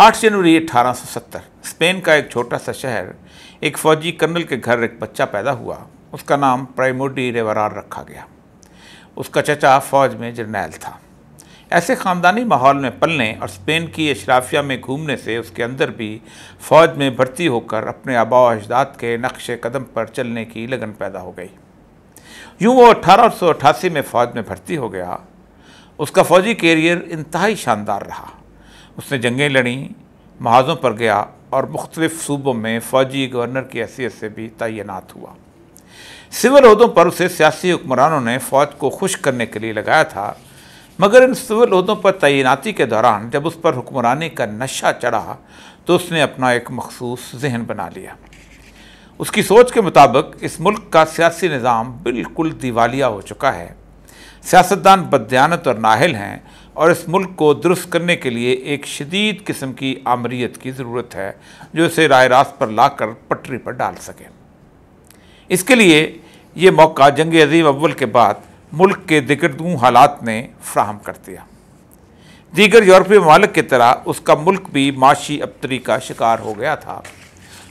8 जनवरी 1870 Spain का एक छोटा सा शहर एक फौजी कर्नल के घर एक बच्चा पैदा हुआ उसका नाम प्राइमोडी रेवरार रखा गया उसका चचा फौज में जर्नैल था ऐसे ख़ानदानी माहौल में पलने और स्पेन की अशराफिया में घूमने से उसके अंदर भी फ़ौज में भर्ती होकर अपने आबा अजदाद के नक्श कदम पर चलने की लगन पैदा हो गई यूँ वो अठारह में फ़ौज में भर्ती हो गया उसका फ़ौजी कैरियर इंतहाई शानदार रहा उसने जंगें लड़ी महाजों पर गया और मुख्तलिफ सूबों में फ़ौजी गवर्नर की हैसियत से भी तैनात हुआ सिविल अहदों पर उसे सियासी हुक्मरानों ने फ़ौज को खुश करने के लिए लगाया था मगर इन सिविल अहदों पर तैनाती के दौरान जब उस पर हुक्मरानी का नशा चढ़ा तो उसने अपना एक मखसूस जहन बना लिया उसकी सोच के मुताबिक इस मुल्क का सियासी निज़ाम बिल्कुल दिवालिया हो चुका है सियासतदान बदयानत और नाहल हैं और इस मुल्क को दुरुस्त करने के लिए एक शदीद किस्म की आमरीत की ज़रूरत है जो इसे राय रास्त पर ला कर पटरी पर डाल सके इसके लिए ये मौका जंग अजीम अव्वल के बाद मुल्क के दिगरदू हालात ने फ्राहम कर दिया दीगर यूरोपीय ममालक की तरह उसका मुल्क भी माशी अबतरी का शिकार हो गया था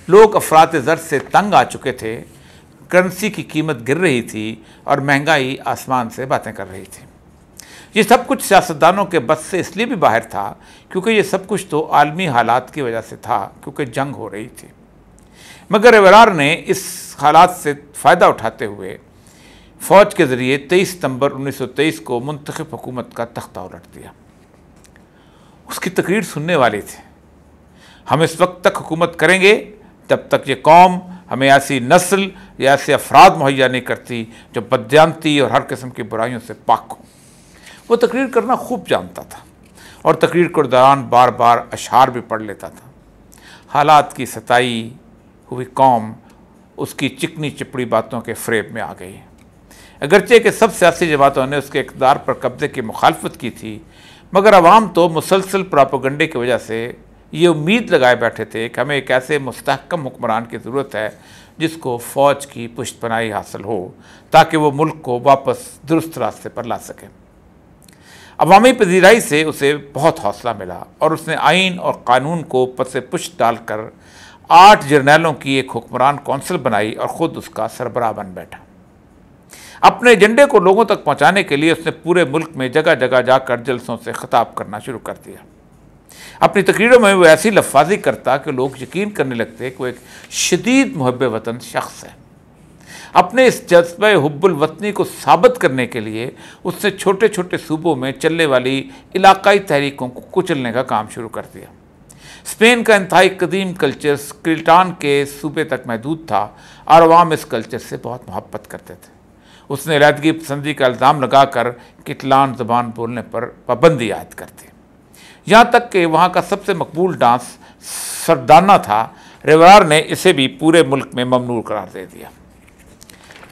लोग अफरात ज़र से तंग आ चुके थे करेंसी की कीमत गिर रही थी और महंगाई आसमान से बातें कर रही थी ये सब कुछ सियासतदानों के बस से इसलिए भी बाहर था क्योंकि ये सब कुछ तो आलमी हालात की वजह से था क्योंकि जंग हो रही थी मगर एवरार ने इस हालात से फ़ायदा उठाते हुए फ़ौज के ज़रिए 23 सितंबर 1923 को मंतखब हुकूमत का तख्ता उलट दिया उसकी तकरीर सुनने वाले थे हम इस वक्त तक हुकूमत करेंगे जब तक ये कौम हमें ऐसी नस्ल या ऐसे अफराद मुहैया नहीं करती जो बदजानती और हर किस्म की बुराइयों से पाक हो वो तकरीर करना खूब जानता था और तकरीर के दौरान बार बार अशार भी पढ़ लेता था हालात की सताई हुई कौम उसकी चिकनी चिपड़ी बातों के फ्रेब में आ गई अगरचे के सब सियासी जमातों ने उसके इकदार पर कब्ज़े की मुखालफत की थी मगर आवाम तो मुसलसल प्रापोगंडे की वजह से ये उम्मीद लगाए बैठे थे कि हमें एक ऐसे मुस्तकम हुक्मरान की ज़रूरत है जिसको फ़ौज की पुष्तपनाई हासिल हो ताकि वो मुल्क को वापस दुरुस्त रास्ते पर ला सकें अवामी पजीराई से उसे बहुत हौसला मिला और उसने आइन और कानून को पस पुष्ट डालकर आठ जर्नैलों की एक हुक्मरान कौंसिल बनाई और ख़ुद उसका सरबरा बन बैठा अपने एजेंडे को लोगों तक पहुँचाने के लिए उसने पूरे मुल्क में जगह जगह जाकर जलसों से खताब करना शुरू कर दिया अपनी तकरीरों में वो ऐसी लफाजी करता कि लोग यकीन करने लगते कि वो एक शदीद महब वतन शख्स है अपने इस जज्ब हब्बुलवतनी को साबित करने के लिए उसने छोटे छोटे सूबों में चलने वाली इलाकई तहरीकों को कुचलने का काम शुरू कर दिया स्पेन का इंतहाई कदीम कल्चर क्रिल्टान के सूबे तक महदूद था और अवाम इस कल्चर से बहुत मोहब्बत करते थे उसने रैदगी पसंदी का इल्ज़ाम लगाकर कितलान ज़बान बोलने पर पाबंदी आयद कर दी यहाँ तक कि वहाँ का सबसे मकबूल डांस सरदाना था रेवरार ने इसे भी पूरे मुल्क में ममनूर करार दे दिया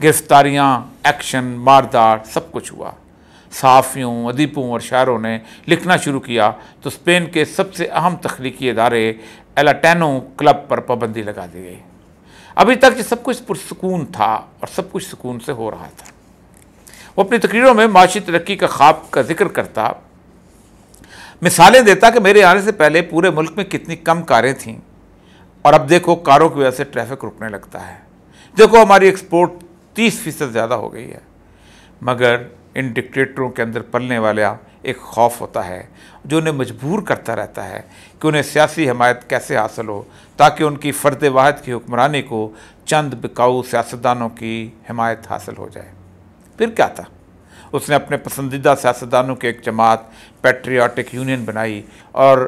गिरफ्तारियाँ एक्शन मारदार सब कुछ हुआ सहाफ़ियों अदीपों और शायरों ने लिखना शुरू किया तो स्पेन के सबसे अहम तख्लीकी इदारे एलाटेनो क्लब पर पाबंदी लगा दी गई अभी तक ये सब कुछ पुरसकून था और सब कुछ सुकून से हो रहा था वो अपनी तकरीरों में माशी तरक्की का ख्वाब का जिक्र करता मिसालें देता कि मेरे आने से पहले पूरे मुल्क में कितनी कम कारें थीं और अब देखो कारों की वजह से ट्रैफिक रुकने लगता है देखो हमारी एक्सपोर्ट तीस फीसद ज़्यादा हो गई है मगर इन डिक्टेटरों के अंदर पलने वाला एक खौफ होता है जो उन्हें मजबूर करता रहता है कि उन्हें सियासी हमायत कैसे हासिल हो ताकि उनकी फ़र्द वाहद की हुक्मरानी को चंद बिकाऊ सियासतदानों की हमायत हासिल हो जाए फिर क्या था उसने अपने पसंदीदा सियासतदानों की एक जमात पेट्रियाटिक यूनियन बनाई और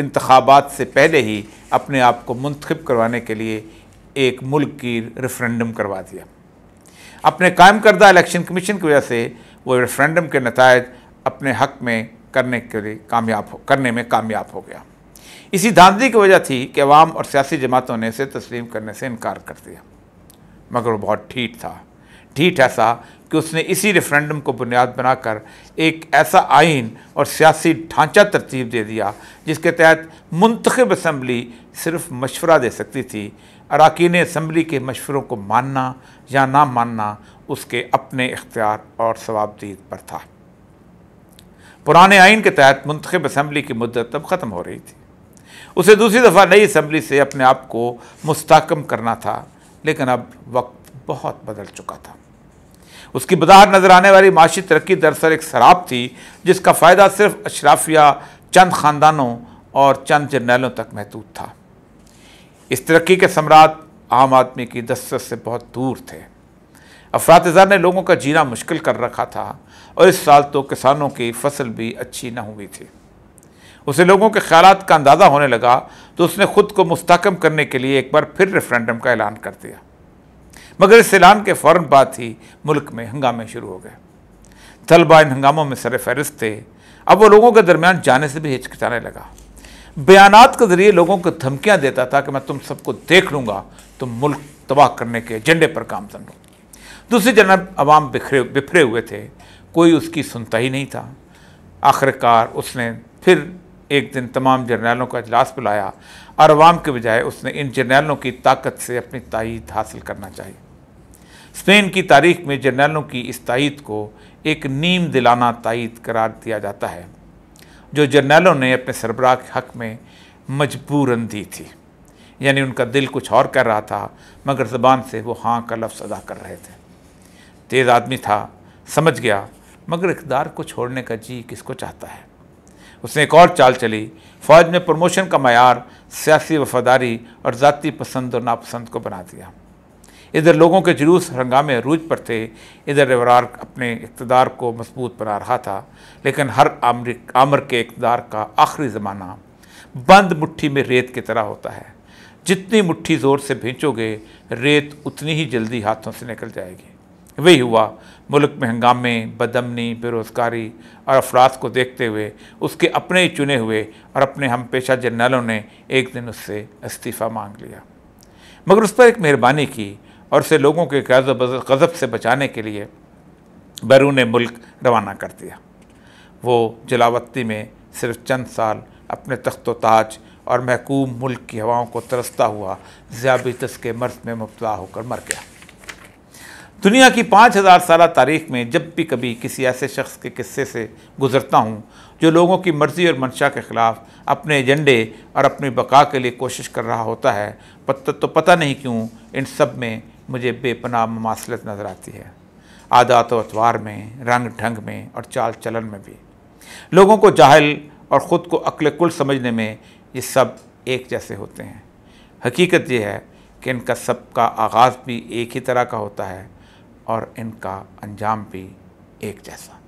इंतबात से पहले ही अपने आप को मंतखब करवाने के लिए एक मुल्क की रेफरेंडम करवा दिया अपने कायम करदा इलेक्शन कमीशन की वजह से वो रेफरेंडम के नतज अपने हक में करने के लिए कामयाब हो करने में कामयाब हो गया इसी धांधली की वजह थी कि अवाम और सियासी जमातों ने इसे तस्लीम करने से इनकार कर दिया मगर वो बहुत ठीक था ठीक ऐसा कि उसने इसी रेफरेंडम को बुनियाद बनाकर एक ऐसा आइन और सियासी ढांचा तरतीब दे दिया जिसके तहत मंतखब असम्बली सिर्फ मशवरा दे सकती थी अरकान असम्बली के मशवरों को मानना या ना मानना उसके अपने इख्तियार और सवाबदीद पर था पुराने आइन के तहत मंतखब असम्बली की मदत तब ख़त्म हो रही थी उसे दूसरी दफ़ा नई असम्बली से अपने आप को मुस्तकम करना था लेकिन अब वक्त बहुत बदल चुका था उसकी बाजार नज़र आने वाली माशी तरक्की दरअसल एक शराब थी जिसका फ़ायदा सिर्फ अशराफिया चंद ख़ानदानों और चंद जर्नैलों तक महदूद था इस तरक्की के सम्राट आम आदमी की दस्त से बहुत दूर थे अफरातज़ार ने लोगों का जीना मुश्किल कर रखा था और इस साल तो किसानों की फसल भी अच्छी न हुई थी उसे लोगों के ख्याल का अंदाज़ा होने लगा तो उसने ख़ुद को मुस्तकम करने के लिए एक बार फिर रेफरेंडम का ऐलान कर दिया मगर इस ऐलान के फ़ौर बाद ही मुल्क में हंगामे शुरू हो गए तलबा इन हंगामों में सर फहरिस्त थे अब वो लोगों के दरमियान जाने से भी हिचकिचाने लगा बयान के ज़रिए लोगों को धमकियाँ देता था कि मैं तुम सबको देख लूँगा तुम मुल्क तबाह करने के एजेंडे पर काम कर लो दूसरी जनब आवाम बिखरे बिफरे हुए थे कोई उसकी सुनता ही नहीं था आखिरकार उसने फिर एक दिन तमाम जर्नैलों का अजलास बुलाया और अवाम के बजाय उसने इन जर्नैलों की ताकत से अपनी तइद हासिल करना चाहिए स्पेन की तारीख में जर्नलों की इस तइद को एक नीम दिलाना तइद करार दिया जाता है जो जर्नलों ने अपने सरबराह के हक में मजबूरन दी थी यानी उनका दिल कुछ और कर रहा था मगर ज़बान से वो हाँ का लफ्स अदा कर रहे थे तेज़ आदमी था समझ गया मगर इकदार को छोड़ने का जी किसको चाहता है उसने एक और चाल चली फ़ौज में प्रमोशन का मैार सियासी वफादारी और ज़ाती पसंद और नापसंद को बना दिया इधर लोगों के जुलूस हंगामे रूज पर थे इधर रेवरार अपने इकतदार को मजबूत बना रहा था लेकिन हर आमर आमर के इकतदार का आखिरी ज़माना बंद मुट्ठी में रेत की तरह होता है जितनी मुट्ठी ज़ोर से भेंचोगे रेत उतनी ही जल्दी हाथों से निकल जाएगी वही हुआ मुल्क में हंगामे बदमनी बेरोज़गारी और अफराद को देखते हुए उसके अपने ही चुने हुए और अपने हम पेशा जनरलों ने एक दिन उससे इस्तीफ़ा मांग लिया मगर उस पर एक मेहरबानी की और उसे लोगों के गज़ब से बचाने के लिए बैरून मुल्क रवाना कर दिया वो जलावती में सिर्फ चंद साल अपने तख्त ताज और महकूम मुल्क की हवाओं को तरसता हुआ ज़्याबीतस के मर्ज में मुबला होकर मर गया दुनिया की पाँच हज़ार साल तारीख में जब भी कभी किसी ऐसे शख्स के किस्से से गुज़रता हूँ जो लोगों की मर्ज़ी और मंशा के ख़िलाफ़ अपने एजेंडे और अपनी बका के लिए कोशिश कर रहा होता है पता तो पता नहीं क्यों इन सब में मुझे बेपनाह ममासलत नज़र आती है आदात व अतवार में रंग ढंग में और चाल चलन में भी लोगों को जाहल और ख़ुद को अक्ल कुल समझने में ये सब एक जैसे होते हैं हकीकत यह है कि इनका सबका आगाज़ भी एक ही तरह का होता है और इनका अंजाम भी एक जैसा